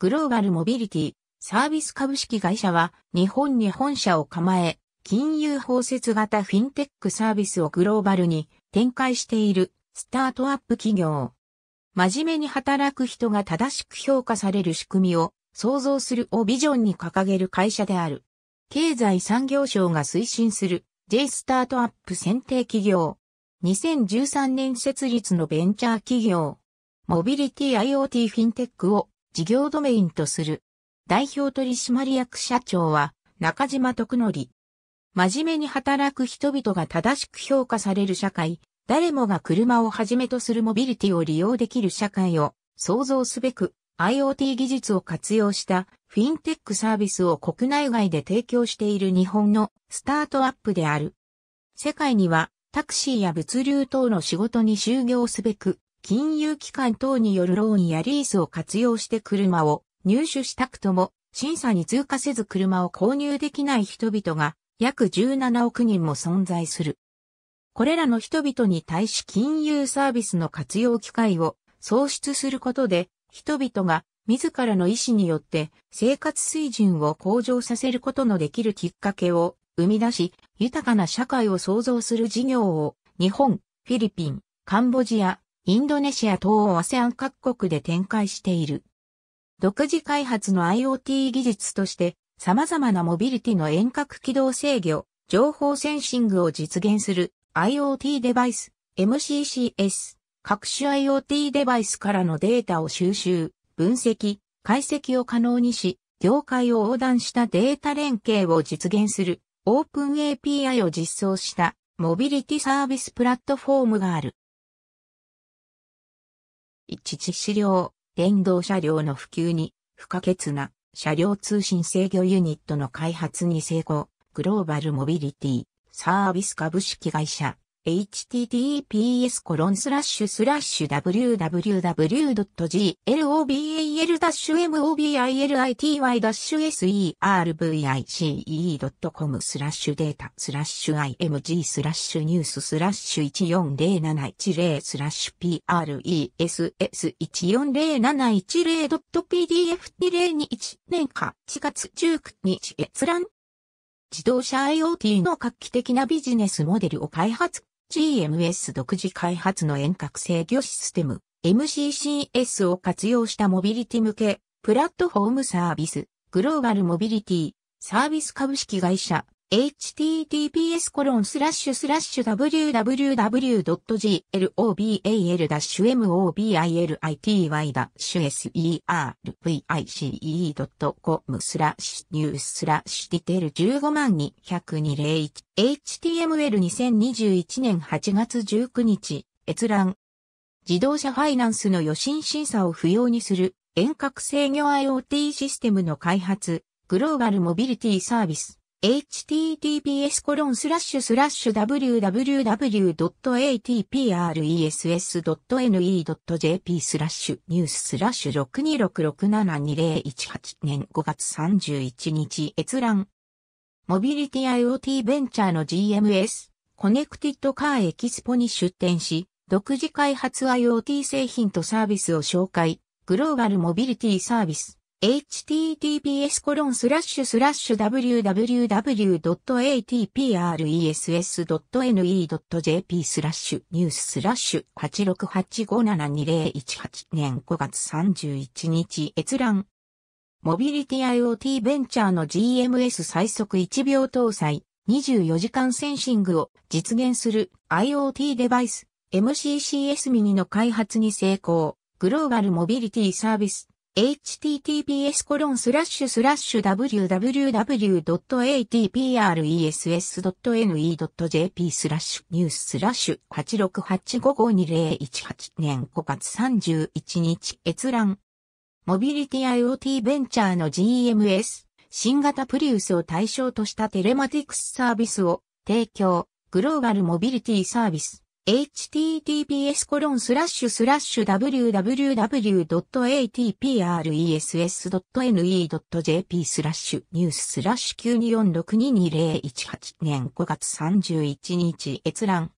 グローバルモビリティ、サービス株式会社は日本に本社を構え、金融包摂型フィンテックサービスをグローバルに展開しているスタートアップ企業。真面目に働く人が正しく評価される仕組みを創造するをビジョンに掲げる会社である。経済産業省が推進する J スタートアップ選定企業。2013年設立のベンチャー企業。モビリティ IoT フィンテックを事業ドメインとする。代表取締役社長は中島徳則。真面目に働く人々が正しく評価される社会、誰もが車をはじめとするモビリティを利用できる社会を創造すべく IoT 技術を活用したフィンテックサービスを国内外で提供している日本のスタートアップである。世界にはタクシーや物流等の仕事に就業すべく金融機関等によるローンやリースを活用して車を入手したくとも、審査に通過せず車を購入できない人々が約17億人も存在する。これらの人々に対し金融サービスの活用機会を創出することで、人々が自らの意思によって生活水準を向上させることのできるきっかけを生み出し、豊かな社会を創造する事業を日本、フィリピン、カンボジア、インドネシア等を ASEAN 各国で展開している。独自開発の IoT 技術として様々なモビリティの遠隔軌道制御、情報センシングを実現する IoT デバイス、MCCS、各種 IoT デバイスからのデータを収集、分析、解析を可能にし、業界を横断したデータ連携を実現するオープン API を実装したモビリティサービスプラットフォームがある。一致資料、電動車両の普及に不可欠な車両通信制御ユニットの開発に成功、グローバルモビリティ、サービス株式会社、https コロンスラッシュスラッシュ www.global-mobility-service.com スラッシュデータスラッシュ img スラッシュニューススラッシュ140710スラッシュ press140710.pdf2021 年8月19日閲覧自動車 IoT の画期的なビジネスモデルを開発 GMS 独自開発の遠隔制御システム MCCS を活用したモビリティ向けプラットフォームサービスグローバルモビリティサービス株式会社 https://www.global-mobility.com スラッシュニューススラッシュディテール15 20201 html 2021年8月19日閲覧自動車ファイナンスの予診審査を不要にする遠隔制御 IoT システムの開発グローバルモビリティサービス https コロンスラッシュスラッシュ www.atpress.ne.jp スラッシュニューススラッシュ626672018年5月31日閲覧。モビリティ IoT ベンチャーの GMS コネクティッドカーエキスポに出展し、独自開発 IoT 製品とサービスを紹介、グローバルモビリティサービス。https コロンスラッシュスラッシュ www.atpress.ne.jp スラッシュニューススラッシュ86857201年5月31日閲覧。モビリティ IoT ベンチャーの GMS 最速1秒搭載24時間センシングを実現する IoT デバイス MCCS ミニの開発に成功。グローバルモビリティサービス https コロンスラッシュスラッシュ www.atpress.ne.jp スラッシュニューススラッシュ86855018年5月31日閲覧モビリティ IoT ベンチャーの GMS 新型プリウスを対象としたテレマティクスサービスを提供グローバルモビリティサービス https コロンスラッシュスラッシュ www.atpress.ne.jp スラッシュニューススラッシュ924622018年5月31日閲覧。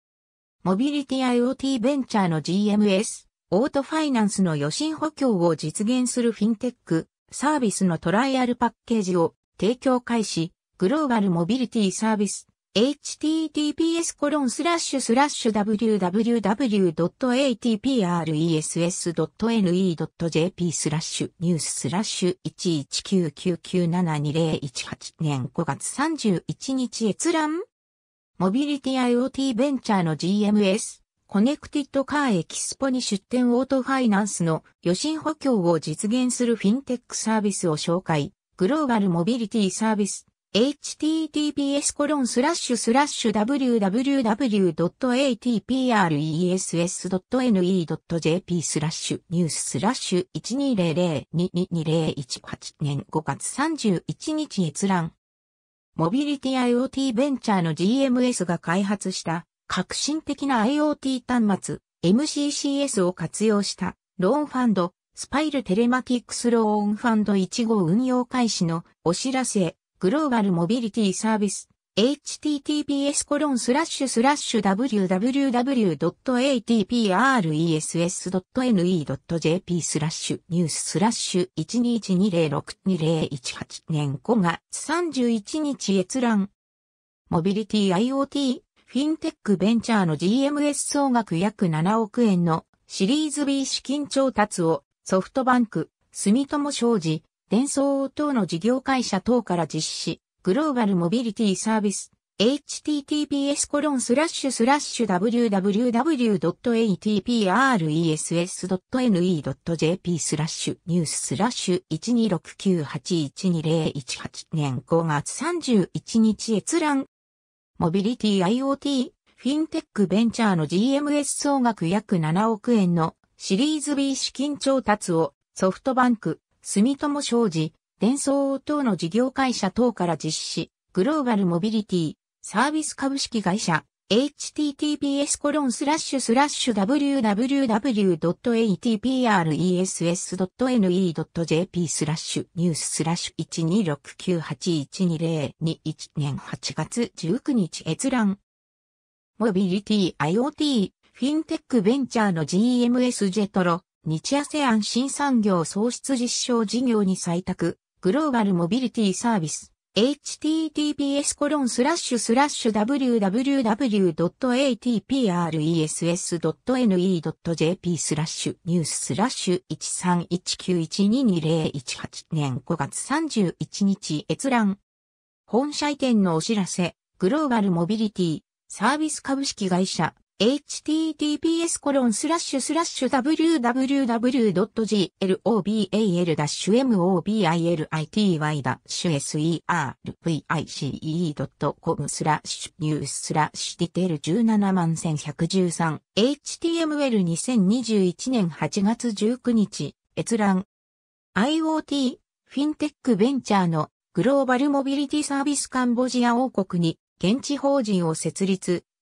モビリティ IoT ベンチャーの GMS、オートファイナンスの予診補強を実現するフィンテック、サービスのトライアルパッケージを提供開始、グローバルモビリティサービス https コロンスラッシュスラッシュ www.atpress.ne.jp スラッシュニューススラッシュ1199972018年5月31日閲覧モビリティ IoT ベンチャーの GMS コネクティッドカーエキスポに出展オートファイナンスの予診補強を実現するフィンテックサービスを紹介グローバルモビリティサービス https コロンスラッシュスラッシュ www.atpress.ne.jp スラッシュニューススラッシュ1200-22018年5月31日閲覧。モビリティ IoT ベンチャーの GMS が開発した革新的な IoT 端末 MCCS を活用したローンファンドスパイルテレマティックスローンファンド1号運用開始のお知らせグローバルモビリティサービス https コロンスラッシュスラッシュ www.atpress.ne.jp スラッシュニューススラッシュ12106208年5月31日閲覧。モビリティ IoT、フィンテックベンチャーの GMS 総額約7億円のシリーズ B 資金調達をソフトバンク、住友商事、伝送等の事業会社等から実施、グローバルモビリティサービス、https コロンスラッシュスラッシュ www.atpress.ne.jp スラッシュニューススラッシュ126981201年5月31日閲覧。モビリティ IoT、フィンテックベンチャーの GMS 総額約7億円のシリーズ B 資金調達をソフトバンク、住友商事、伝送等の事業会社等から実施、グローバルモビリティ、サービス株式会社、https コロンスラッシュスラッシュ www.atpress.ne.jp スラッシュニューススラッシュ126981202年8月19日閲覧。モビリティ IoT フィンテックベンチャーの GMS ジェトロ日アセアン新産業創出実証事業に採択、グローバルモビリティサービス、https コロンスラッシュスラッシュ www.atpress.ne.jp スラッシュニューススラッシュ1319122018年5月31日閲覧。本社移転のお知らせ、グローバルモビリティサービス株式会社 https www.global-mobility-service.com スラッシュニューススラッシュディテール17万1113 html2021 年8月19日閲覧 IoT フィンテックベンチャーのグローバルモビリティサービスカンボジア王国に現地法人を設立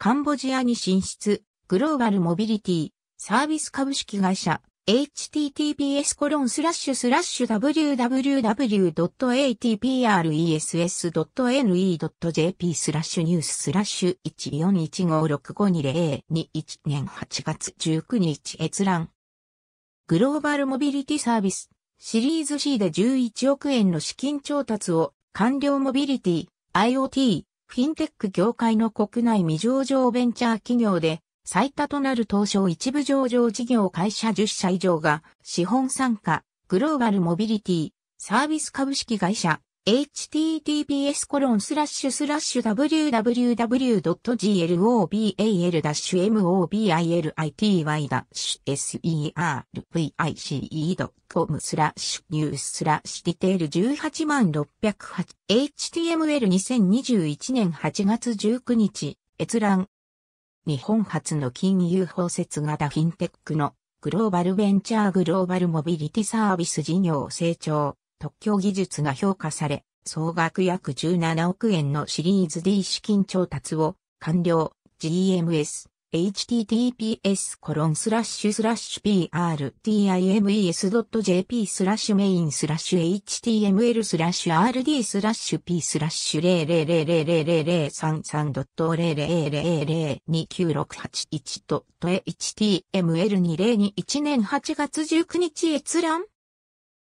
カンボジアに進出、グローバルモビリティ、サービス株式会社、https コロンスラッシュスラッシュ www.atpress.ne.jp スラッシュニューススラッシュ141565202年8月19日閲覧。グローバルモビリティサービスシリーズ C で11億円の資金調達を完了モビリティ IoT フィンテック業界の国内未上場ベンチャー企業で、最多となる東証一部上場事業会社10社以上が、資本参加、グローバルモビリティ、サービス株式会社、https www.global-mobility-service.com ス e ッシュニュースス18 608 html2021 年8月19日閲覧日本初の金融包摂型フィンテックのグローバルベンチャーグローバルモビリティサービス事業成長特許技術が評価され、総額約17億円のシリーズ D 資金調達を完了 GMS https コロンスラッシュスラッシュ prtimes.jp スラッシュメインスラッシュ html スラッシュ rd スラッシュ p スラッシュ0 0 0 0 3 3 0 0 0 0 0 2 9 6 8と html2021 年8月19日閲覧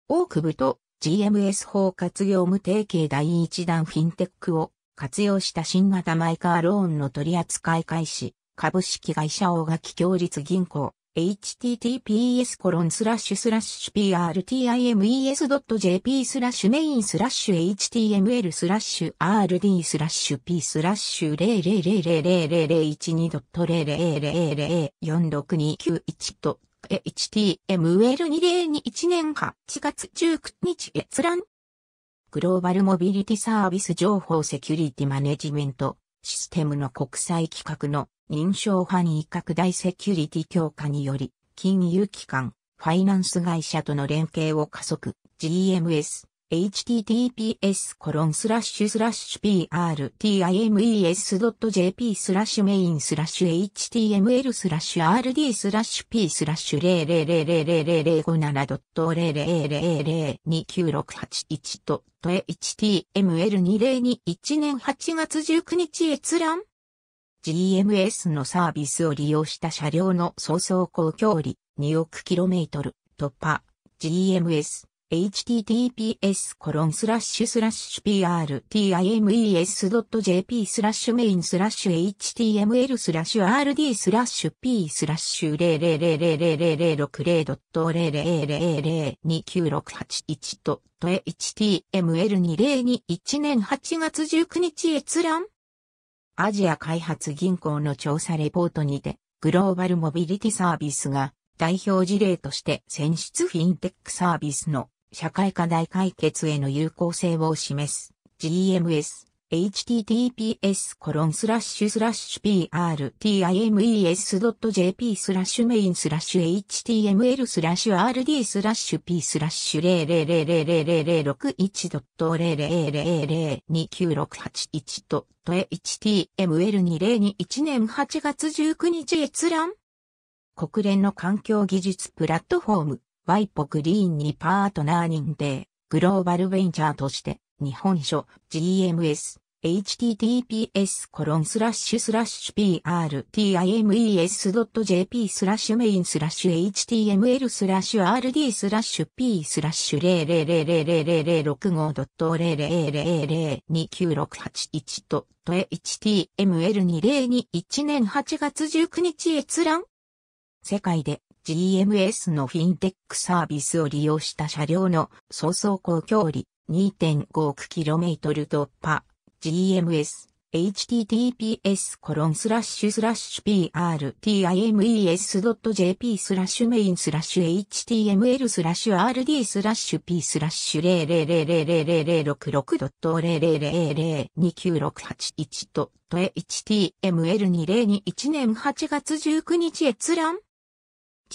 大久保と GMS 包括業務提携第一弾フィンテックを活用した新型マイカーローンの取扱い開始、株式会社大垣協立銀行、https コロンスラッシュスラッシュ prtimes.jp スラッシュメインスラッシュ html スラッシュ rd スラッシュ p スラッシュ0 0 0 0 0 0 0 1 2 0 0 0 0 0 4 6 2 9 1と HTML2021 年8月19日閲覧。グローバルモビリティサービス情報セキュリティマネジメントシステムの国際規格の認証範囲拡大セキュリティ強化により、金融機関、ファイナンス会社との連携を加速、GMS、https コロンスラッシュスラッシュ prtimes.jp スラッシュメインスラッシュ html スラッシュ rd スラッシュ p スラッシュ0 0 0 0 0 5 7 0 0 0 0 2 9 6 8と html2021 年8月19日閲覧 GMS のサービスを利用した車両の総走行距離2億 km 突破 GMS https コロンスラッシュスラッシュ prtimes.jp スラッシュメインスラッシュ html スラッシュ rd スラッシュ p スラッシュ0 0 0 0 0 6 0 0 0 0 0 2 9 6 8と html2021 年8月19日閲覧アジア開発銀行の調査レポートにてグローバルモビリティサービスが代表事例として選出フィンテックサービスの社会課題解決への有効性を示す GMS https コロンスラッシュスラッシュ prtimes.jp スラッシュメインスラッシュ html スラッシュ rd スラッシュ p スラッシュ0000061.000002968 html2021 年8月19日閲覧国連の環境技術プラットフォームワイポグリーンにパートナー認定、グローバルベンチャーとして、日本書 GMS。https コロンスラッシュスラッシュ prtimes.jp スラッシュメインスラッシュ html スラッシュ rd スラッシュ p スラッシュ0 0 0 0 6 5 0 0 0 0 2 9 6 8と html2021 年8月19日閲覧世界で GMS のフィンテックサービスを利用した車両の総走行距離2.5億 km 突破 GMS https コロンスラッシュスラッシュ prtimes.jp スラッシュメインスラッシュ html スラッシュ rd スラッシュ p スラッシュ0 0 0 0 6 6 0 0 0 0 2 9 6 8 1 h t m l 2 0 2 1年8月19日閲覧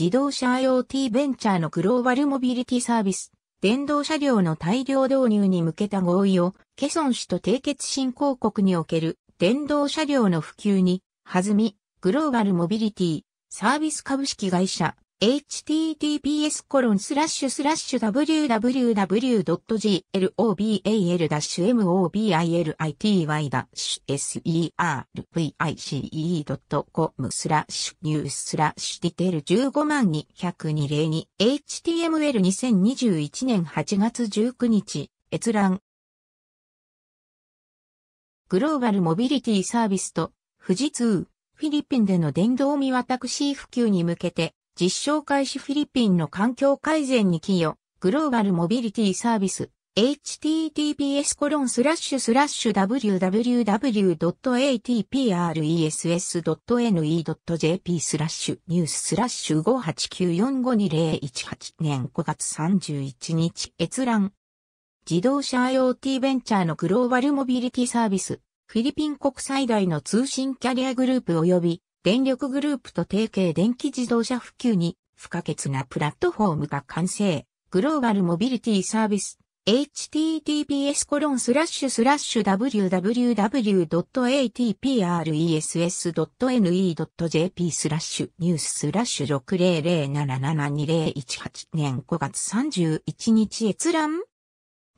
自動車 IoT ベンチャーのグローバルモビリティサービス、電動車両の大量導入に向けた合意を、ケソン市と締結新興国における電動車両の普及に、弾み、グローバルモビリティ、サービス株式会社、https コロンスラッシュスラッシュ www.global-mobility-service.com スラッシュニューススラッシュテール15万20202 html2021 年8月19日閲覧グローバルモビリティサービスと富士通フィリピンでの電動見渡し普及に向けて実証開始フィリピンの環境改善に寄与、グローバルモビリティサービス、https コロンスラッシュスラッシュ www.atpress.ne.jp スラッシュニューススラッシュ589452018年5月31日閲覧自動車 IoT ベンチャーのグローバルモビリティサービスフィリピン国最大の通信キャリアグループ及び電力グループと提携電気自動車普及に不可欠なプラットフォームが完成。グローバルモビリティサービス https コロンスラッシュスラッシュ www.atpress.ne.jp スラッシュニューススラッシュ600772018年5月31日閲覧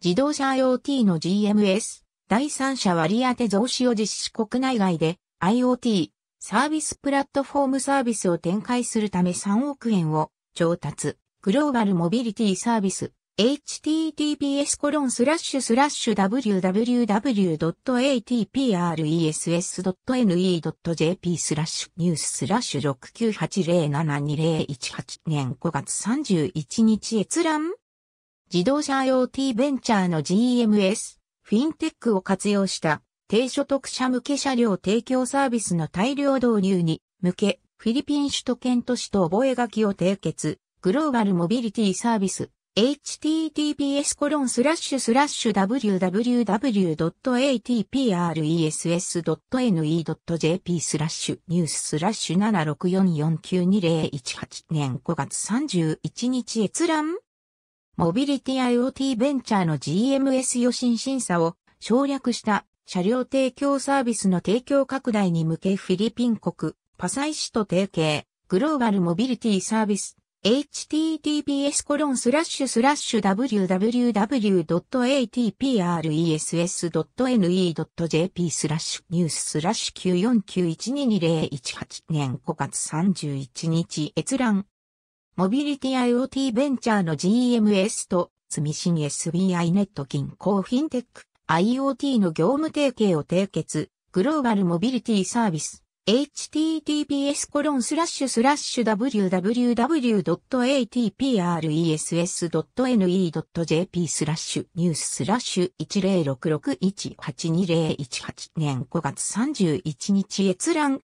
自動車 IoT の GMS 第三者割当増資を実施国内外で IoT サービスプラットフォームサービスを展開するため3億円を調達。グローバルモビリティサービス https コロンスラッシュスラッシュ www.atpress.ne.jp スラッシュニューススラッシュ69807201年5月31日閲覧自動車 IoT ベンチャーの GMS フィンテックを活用した低所得者向け車両提供サービスの大量導入に向け、フィリピン首都圏都市と覚書を締結、グローバルモビリティサービス、https コロンスラッシュスラッシュ www.atpress.ne.jp スラッシュニューススラッシュ764492018年5月31日閲覧モビリティ IoT ベンチャーの GMS 予診審査を省略した車両提供サービスの提供拡大に向けフィリピン国、パサイ市と提携、グローバルモビリティサービス、https コロンスラッシュスラッシュ www.atpress.ne.jp スラッシュニューススラッシュ949122018年5月31日閲覧。モビリティ IoT ベンチャーの GMS と、積み新 SBI ネット銀行フィンテック。IoT の業務提携を締結、グローバルモビリティサービス、https コロンスラッシュスラッシュ www.atpress.ne.jp スラッシュニューススラッシュ106618208 1年5月31日閲覧。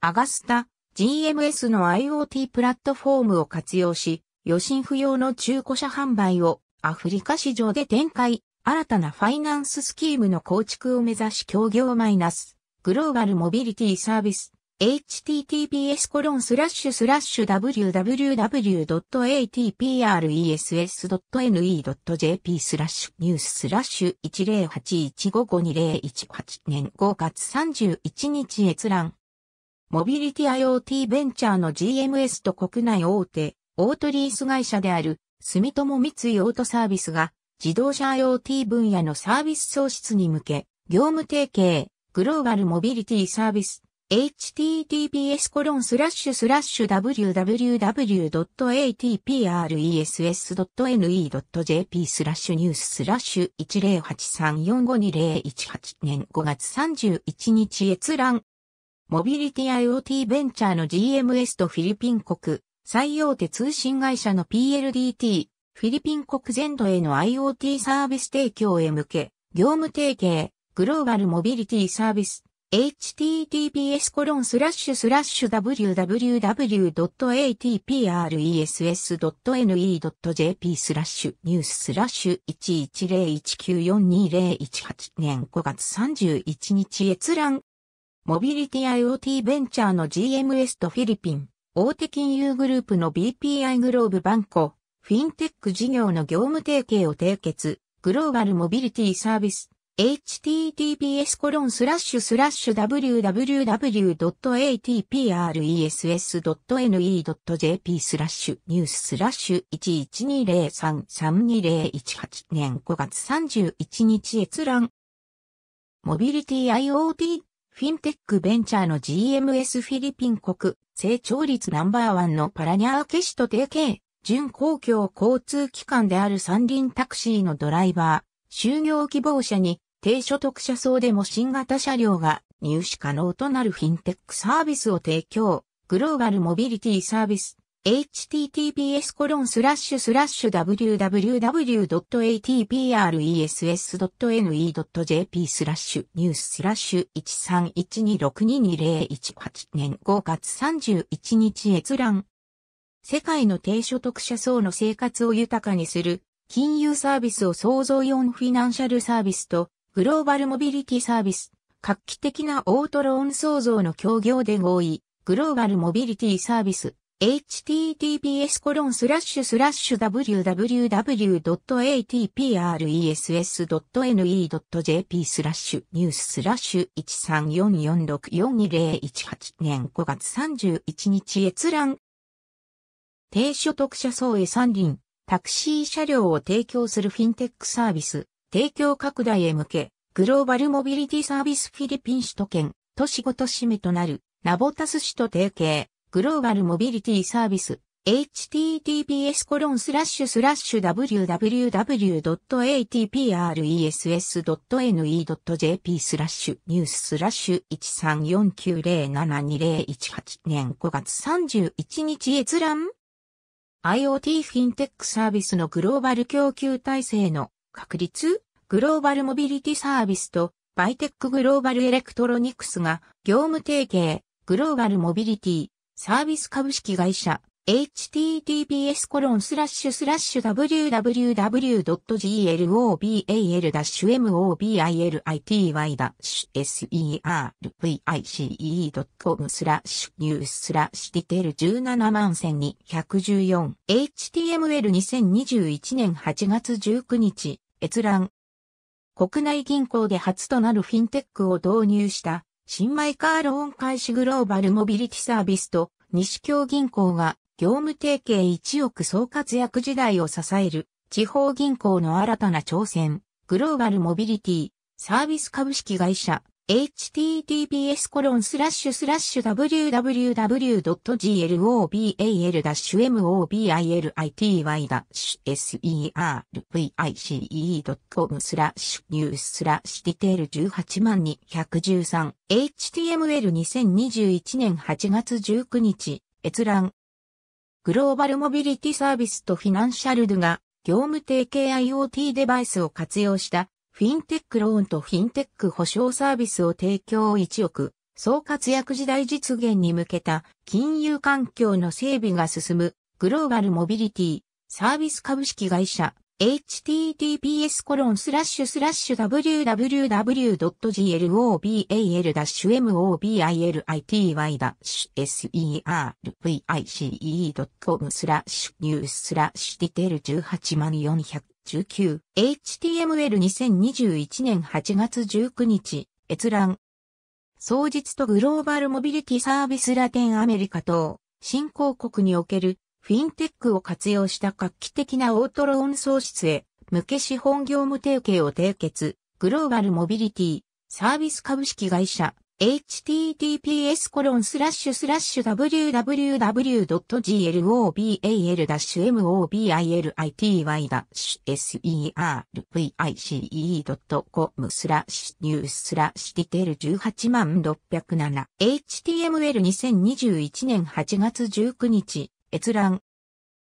アガスタ GMS の IoT プラットフォームを活用し、予診不要の中古車販売をアフリカ市場で展開。新たなファイナンススキームの構築を目指し協業マイナス、グローバルモビリティサービス、https コロンスラッシュスラッシュ www.atpress.ne.jp スラッシュニューススラッシュ1081552018年5月31日閲覧。モビリティ IoT ベンチャーの GMS と国内大手、オートリース会社である住友三井オートサービスが自動車 IoT 分野のサービス創出に向け、業務提携、グローバルモビリティサービス、https コロンスラッシュスラッシュ www.atpress.ne.jp スラッシュニューススラッシュ10834520018年5月31日閲覧。モビリティ IoT ベンチャーの GMS とフィリピン国、最大手通信会社の PLDT、フィリピン国全土への IoT サービス提供へ向け、業務提携、グローバルモビリティサービス、https コロンスラッシュスラッシュ www.atpress.ne.jp スラッシュニューススラッシュ1101942018年5月31日閲覧。モビリティ IoT ベンチャーの GMS とフィリピン、大手金融グループの BPI グローブバンコ。フィンテック事業の業務提携を締結、グローバルモビリティサービス、https コロンスラッシュスラッシュ www.atpress.ne.jp スラッシュニューススラッシュ1120332018年5月31日閲覧。モビリティ IoT フィンテックベンチャーの GMS フィリピン国成長率ナンバーワンのパラニャーケシと提携。準公共交通機関である三輪タクシーのドライバー、就業希望者に低所得者層でも新型車両が入手可能となるフィンテックサービスを提供、グローバルモビリティサービス、https コロンスラッシュスラッシュ www.atpress.ne.jp スラッシュニューススラッシュ1312622018年5月31日閲覧世界の低所得者層の生活を豊かにする、金融サービスを創造用フィナンシャルサービスと、グローバルモビリティサービス、画期的なオートローン創造の協業で合意、グローバルモビリティサービス、https コロンスラッシュスラッシュ www.atpress.ne.jp スラッシュニューススラッシュ134464201 8年5月31日閲覧低所得者層へ三輪、タクシー車両を提供するフィンテックサービス、提供拡大へ向け、グローバルモビリティサービスフィリピン首都圏、都市ごと市めとなる、ナボタス市と提携、グローバルモビリティサービス、https コロンスラッシュスラッシュ www.atpress.ne.jp スラッシュニューススラッシュ134907201 8年5月31日閲覧 IoT フィンテックサービスのグローバル供給体制の確立、グローバルモビリティサービスとバイテックグローバルエレクトロニクスが業務提携、グローバルモビリティサービス株式会社 https コロンスラッシュスラッシュ www.global-mobility-service.com スラッシュニューススラッシュィテール17万1214 html2021 年8月19日閲覧国内銀行で初となるフィンテックを導入した新米カーローン開始グローバルモビリティサービスと西京銀行が業務提携1億総活躍時代を支える地方銀行の新たな挑戦、グローバルモビリティ、サービス株式会社、https コロンスラッシュスラッシュ www.global-mobility-service.com スラッシュニューススラッシュディテール18万213 html2021 年8月19日閲覧グローバルモビリティサービスとフィナンシャルドが業務提携 IoT デバイスを活用したフィンテックローンとフィンテック保証サービスを提供1億、総活躍時代実現に向けた金融環境の整備が進むグローバルモビリティサービス株式会社 https www.global-mobility-service.com s e r v ュニューススラッシ18 419 HTML2021 年8月19日閲覧創日とグローバルモビリティサービスラテンアメリカ等新興国におけるフィンテックを活用した画期的なオートローン創出へ、向け資本業務提携を締結、グローバルモビリティ、サービス株式会社、https コロンスラッシュスラッシュ www.global-mobility-service.com スラッシュニューススラッシュディテール18万607 html2021 年8月19日閲覧。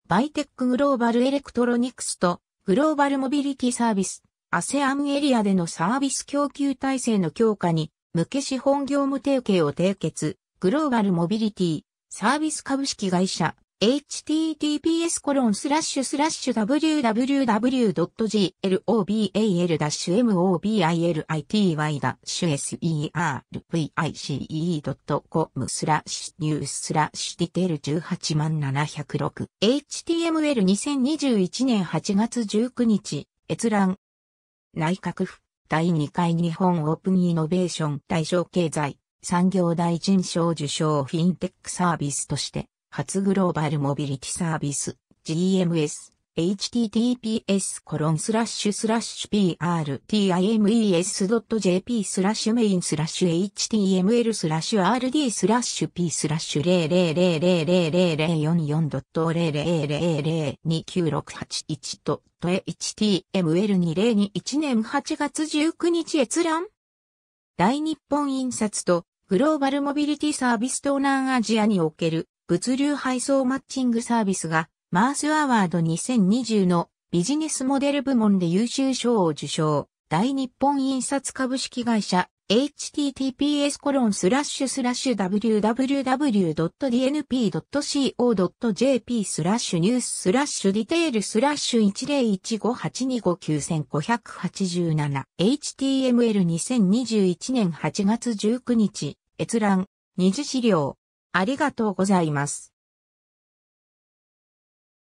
バイテックグローバルエレクトロニクスとグローバルモビリティサービス、アセアンエリアでのサービス供給体制の強化に向け資本業務提携を締結、グローバルモビリティ、サービス株式会社、https://www.global-mobility.com スラッシュニューススラッシュディテール18万706 HTML2021 年8月19日閲覧内閣府第2回日本オープンイノベーション大賞経済産業大臣賞受賞フィンテックサービスとして初グローバルモビリティサービス GMS https コロンスラッシュスラッシュ prtimes.jp スラッシュメインスラッシュ html スラッシュ rd スラッシュ p スラッシュ0 0 0 0 0 4 4 0 0 0 0 2 9 6 8と html2021 年8月19日閲覧大日本印刷とグローバルモビリティサービス東南アジアにおける物流配送マッチングサービスが、マースアワード2020のビジネスモデル部門で優秀賞を受賞。大日本印刷株式会社 https コロンスラッシュスラッシュ www.dnp.co.jp スラッシュニューススラッシュディテールスラッシュ 10158259587html2021 年8月19日閲覧二次資料ありがとうございます。